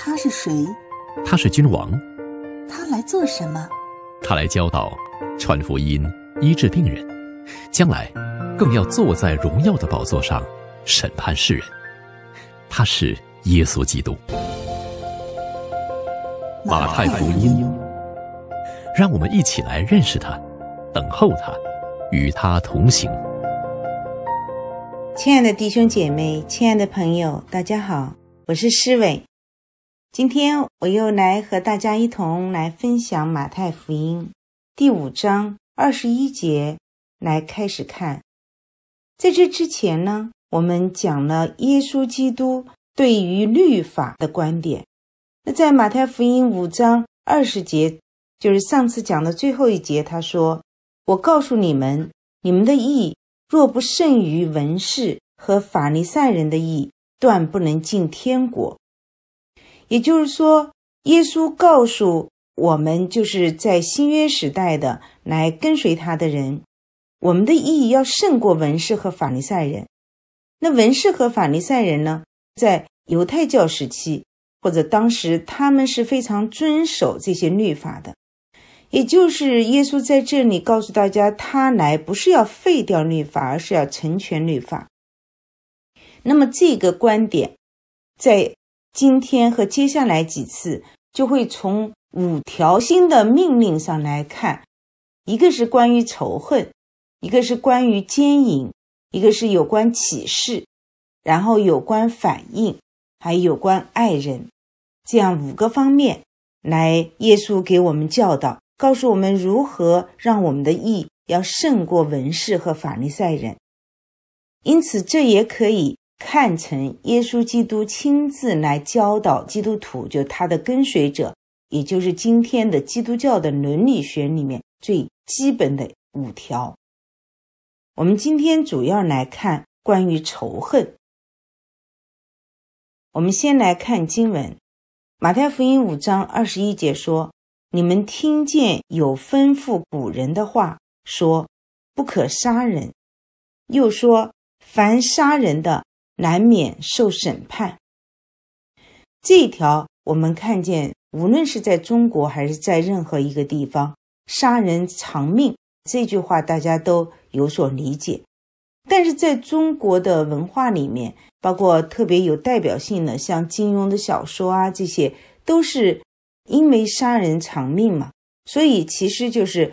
他是谁？他是君王。他来做什么？他来教导、传福音、医治病人，将来更要坐在荣耀的宝座上审判世人。他是耶稣基督。马太福音，让我们一起来认识他，等候他，与他同行。亲爱的弟兄姐妹，亲爱的朋友，大家好，我是诗伟。今天我又来和大家一同来分享马太福音第五章二十一节，来开始看。在这之前呢，我们讲了耶稣基督对于律法的观点。那在马太福音五章二十节，就是上次讲的最后一节，他说：“我告诉你们，你们的义若不胜于文士和法利赛人的义，断不能进天国。”也就是说，耶稣告诉我们，就是在新约时代的来跟随他的人，我们的意义要胜过文士和法利赛人。那文士和法利赛人呢，在犹太教时期或者当时，他们是非常遵守这些律法的。也就是耶稣在这里告诉大家，他来不是要废掉律法，而是要成全律法。那么这个观点，在。今天和接下来几次，就会从五条新的命令上来看，一个是关于仇恨，一个是关于奸淫，一个是有关启示，然后有关反应，还有关爱人，这样五个方面，来耶稣给我们教导，告诉我们如何让我们的意要胜过文士和法利赛人。因此，这也可以。看成耶稣基督亲自来教导基督徒，就他的跟随者，也就是今天的基督教的伦理学里面最基本的五条。我们今天主要来看关于仇恨。我们先来看经文，《马太福音》五章二十一节说：“你们听见有吩咐古人的话，说不可杀人，又说凡杀人的。”难免受审判。这一条我们看见，无论是在中国还是在任何一个地方，杀人偿命这句话大家都有所理解。但是在中国的文化里面，包括特别有代表性的像金庸的小说啊，这些都是因为杀人偿命嘛，所以其实就是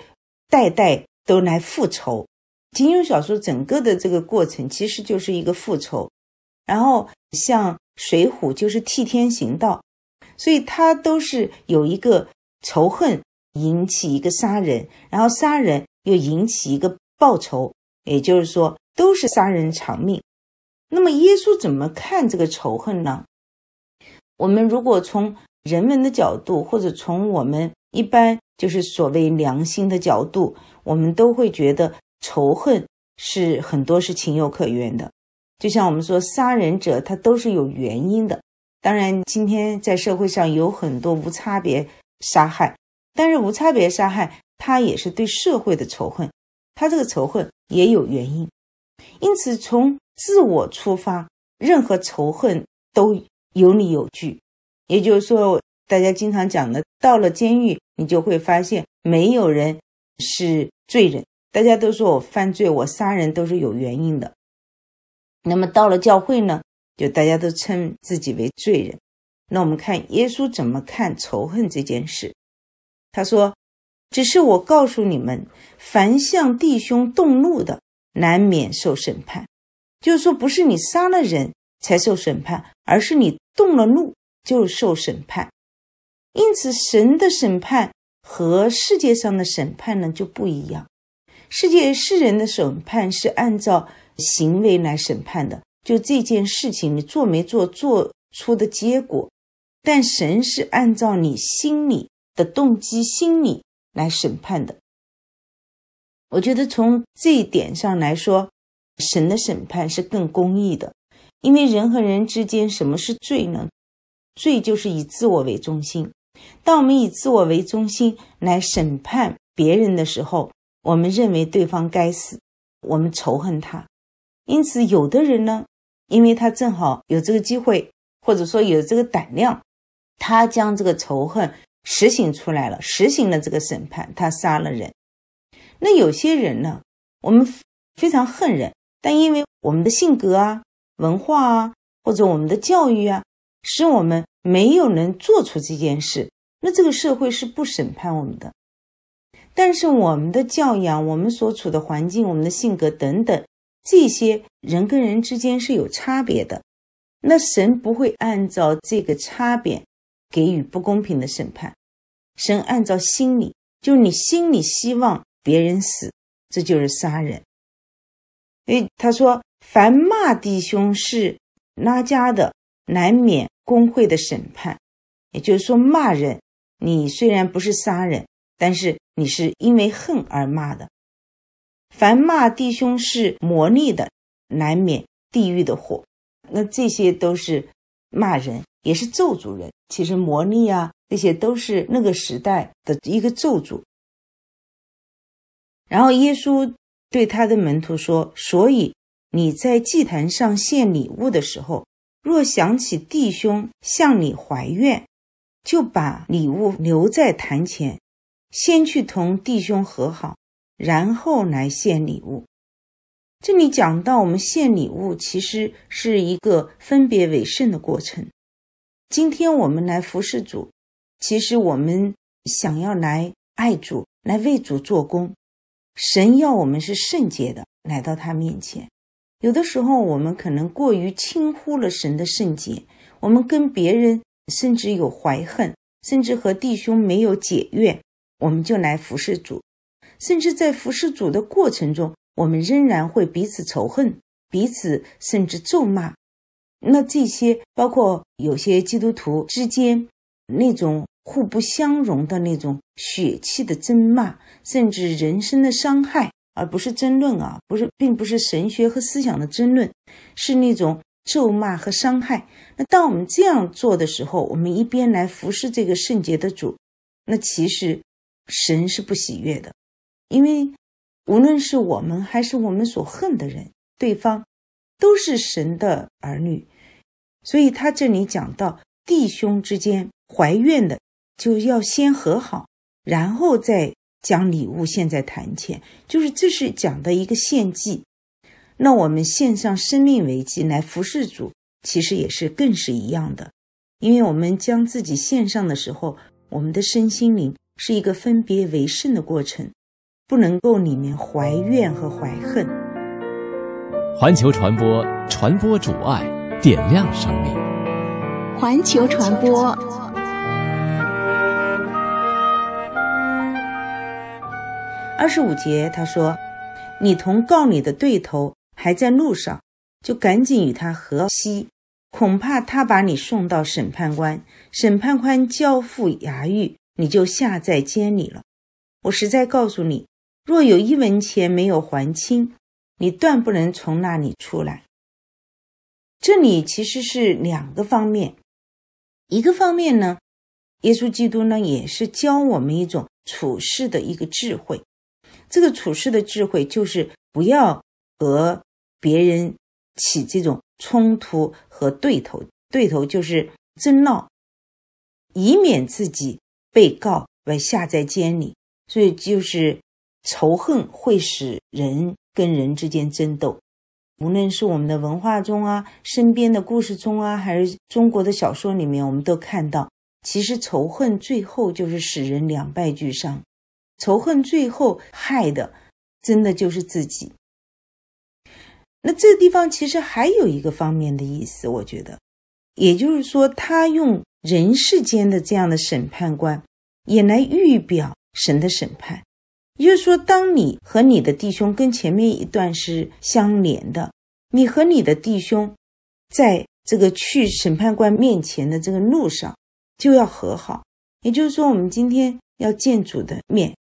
代代都来复仇。金庸小说整个的这个过程，其实就是一个复仇。然后像《水浒》就是替天行道，所以它都是有一个仇恨引起一个杀人，然后杀人又引起一个报仇，也就是说都是杀人偿命。那么耶稣怎么看这个仇恨呢？我们如果从人文的角度，或者从我们一般就是所谓良心的角度，我们都会觉得仇恨是很多是情有可原的。就像我们说，杀人者他都是有原因的。当然，今天在社会上有很多无差别杀害，但是无差别杀害他也是对社会的仇恨，他这个仇恨也有原因。因此，从自我出发，任何仇恨都有理有据。也就是说，大家经常讲的，到了监狱，你就会发现没有人是罪人。大家都说我犯罪，我杀人都是有原因的。那么到了教会呢，就大家都称自己为罪人。那我们看耶稣怎么看仇恨这件事？他说：“只是我告诉你们，凡向弟兄动怒的，难免受审判。就是说，不是你杀了人才受审判，而是你动了怒就受审判。因此，神的审判和世界上的审判呢就不一样。世界世人的审判是按照……”行为来审判的，就这件事情你做没做，做出的结果。但神是按照你心里的动机、心理来审判的。我觉得从这一点上来说，神的审判是更公义的，因为人和人之间什么是最呢？罪就是以自我为中心。当我们以自我为中心来审判别人的时候，我们认为对方该死，我们仇恨他。因此，有的人呢，因为他正好有这个机会，或者说有这个胆量，他将这个仇恨实行出来了，实行了这个审判，他杀了人。那有些人呢，我们非常恨人，但因为我们的性格啊、文化啊，或者我们的教育啊，使我们没有能做出这件事。那这个社会是不审判我们的，但是我们的教养、我们所处的环境、我们的性格等等。这些人跟人之间是有差别的，那神不会按照这个差别给予不公平的审判。神按照心理，就是你心里希望别人死，这就是杀人。哎，他说，凡骂弟兄是拉家的，难免工会的审判。也就是说，骂人，你虽然不是杀人，但是你是因为恨而骂的。凡骂弟兄是魔力的，难免地狱的火。那这些都是骂人，也是咒诅人。其实魔力啊，那些都是那个时代的一个咒诅。然后耶稣对他的门徒说：“所以你在祭坛上献礼物的时候，若想起弟兄向你怀怨，就把礼物留在坛前，先去同弟兄和好。”然后来献礼物。这里讲到我们献礼物，其实是一个分别为圣的过程。今天我们来服侍主，其实我们想要来爱主，来为主做工。神要我们是圣洁的来到他面前。有的时候我们可能过于轻忽了神的圣洁，我们跟别人甚至有怀恨，甚至和弟兄没有解怨，我们就来服侍主。甚至在服侍主的过程中，我们仍然会彼此仇恨，彼此甚至咒骂。那这些包括有些基督徒之间那种互不相容的那种血气的争骂，甚至人身的伤害，而不是争论啊，不是，并不是神学和思想的争论，是那种咒骂和伤害。那当我们这样做的时候，我们一边来服侍这个圣洁的主，那其实神是不喜悦的。因为无论是我们还是我们所恨的人，对方都是神的儿女，所以他这里讲到弟兄之间怀怨的，就要先和好，然后再将礼物献在坛前，就是这是讲的一个献祭。那我们献上生命为祭来服侍主，其实也是更是一样的，因为我们将自己献上的时候，我们的身心灵是一个分别为圣的过程。不能够里面怀怨和怀恨。环球传播，传播主爱，点亮生命。环球传播。二十五节，他说：“你同告你的对头还在路上，就赶紧与他和稀。恐怕他把你送到审判官，审判官交付衙狱，你就下在监里了。我实在告诉你。”若有一文钱没有还清，你断不能从那里出来。这里其实是两个方面，一个方面呢，耶稣基督呢也是教我们一种处事的一个智慧。这个处事的智慧就是不要和别人起这种冲突和对头，对头就是争闹，以免自己被告被下在监里。所以就是。仇恨会使人跟人之间争斗，无论是我们的文化中啊，身边的故事中啊，还是中国的小说里面，我们都看到，其实仇恨最后就是使人两败俱伤，仇恨最后害的真的就是自己。那这个地方其实还有一个方面的意思，我觉得，也就是说，他用人世间的这样的审判官，也来预表神的审判。也就是说，当你和你的弟兄跟前面一段是相连的，你和你的弟兄在这个去审判官面前的这个路上就要和好。也就是说，我们今天要见主的面，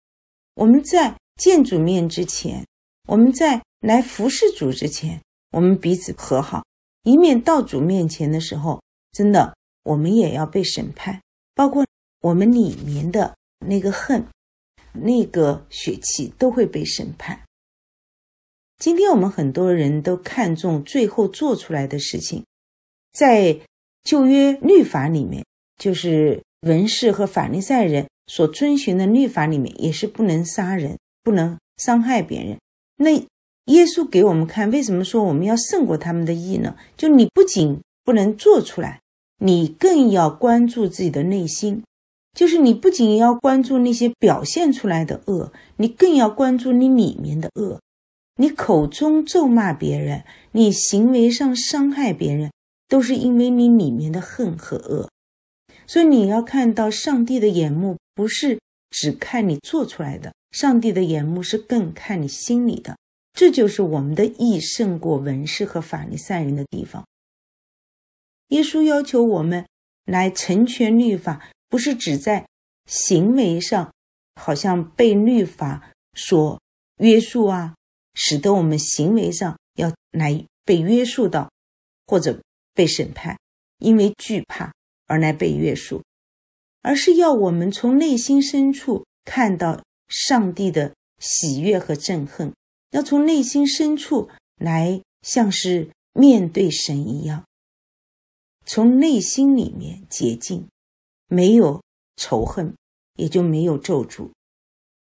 我们在见主面之前，我们在来服侍主之前，我们彼此和好，以免到主面前的时候，真的我们也要被审判，包括我们里面的那个恨。那个血气都会被审判。今天我们很多人都看重最后做出来的事情，在旧约律法里面，就是文士和法利赛人所遵循的律法里面，也是不能杀人，不能伤害别人。那耶稣给我们看，为什么说我们要胜过他们的意呢？就你不仅不能做出来，你更要关注自己的内心。就是你不仅要关注那些表现出来的恶，你更要关注你里面的恶。你口中咒骂别人，你行为上伤害别人，都是因为你里面的恨和恶。所以你要看到上帝的眼目不是只看你做出来的，上帝的眼目是更看你心里的。这就是我们的义胜过文士和法利赛人的地方。耶稣要求我们来成全律法。不是指在行为上好像被律法所约束啊，使得我们行为上要来被约束到，或者被审判，因为惧怕而来被约束，而是要我们从内心深处看到上帝的喜悦和憎恨，要从内心深处来像是面对神一样，从内心里面洁净。没有仇恨，也就没有咒诅。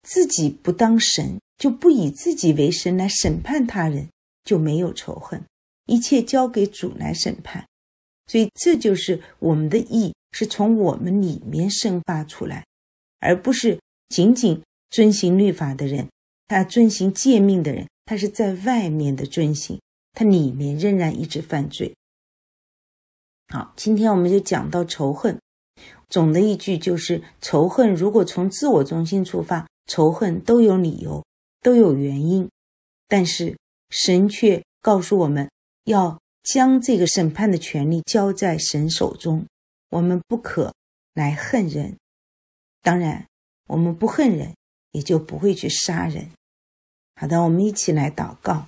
自己不当神，就不以自己为神来审判他人，就没有仇恨。一切交给主来审判。所以，这就是我们的义是从我们里面生发出来，而不是仅仅遵行律法的人，他遵行诫命的人，他是在外面的遵行，他里面仍然一直犯罪。好，今天我们就讲到仇恨。总的一句就是：仇恨如果从自我中心出发，仇恨都有理由，都有原因。但是神却告诉我们，要将这个审判的权利交在神手中，我们不可来恨人。当然，我们不恨人，也就不会去杀人。好的，我们一起来祷告。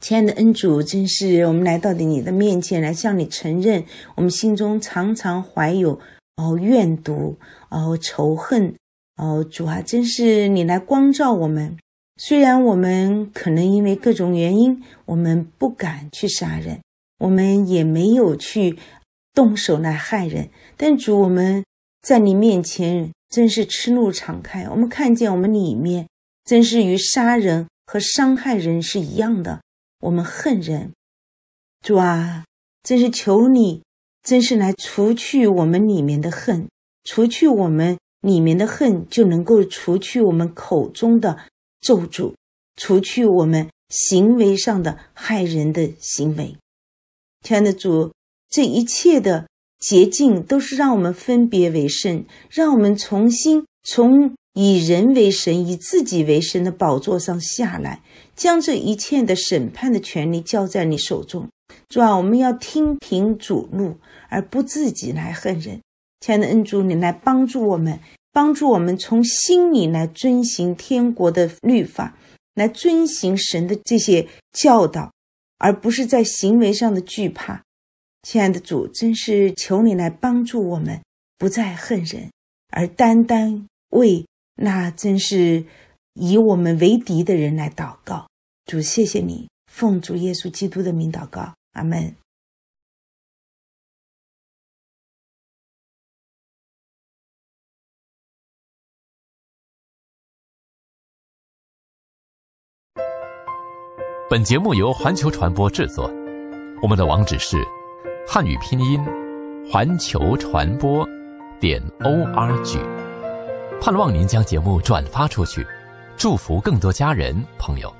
亲爱的恩主，真是我们来到的你的面前，来向你承认，我们心中常常怀有哦怨毒，哦仇恨，哦主啊，真是你来光照我们。虽然我们可能因为各种原因，我们不敢去杀人，我们也没有去动手来害人，但主，我们在你面前真是痴怒敞开。我们看见我们里面，真是与杀人和伤害人是一样的。我们恨人，主啊，真是求你，真是来除去我们里面的恨，除去我们里面的恨，就能够除去我们口中的咒诅，除去我们行为上的害人的行为。亲爱的主，这一切的捷径都是让我们分别为圣，让我们重新从以人为神、以自己为神的宝座上下来。将这一切的审判的权利交在你手中，主啊，我们要听凭主怒，而不自己来恨人。亲爱的恩主，你来帮助我们，帮助我们从心里来遵行天国的律法，来遵行神的这些教导，而不是在行为上的惧怕。亲爱的主，真是求你来帮助我们，不再恨人，而单单为那真是。以我们为敌的人来祷告，主，谢谢你，奉主耶稣基督的名祷告，阿门。本节目由环球传播制作，我们的网址是汉语拼音环球传播点 o r g，盼望您将节目转发出去。祝福更多家人朋友。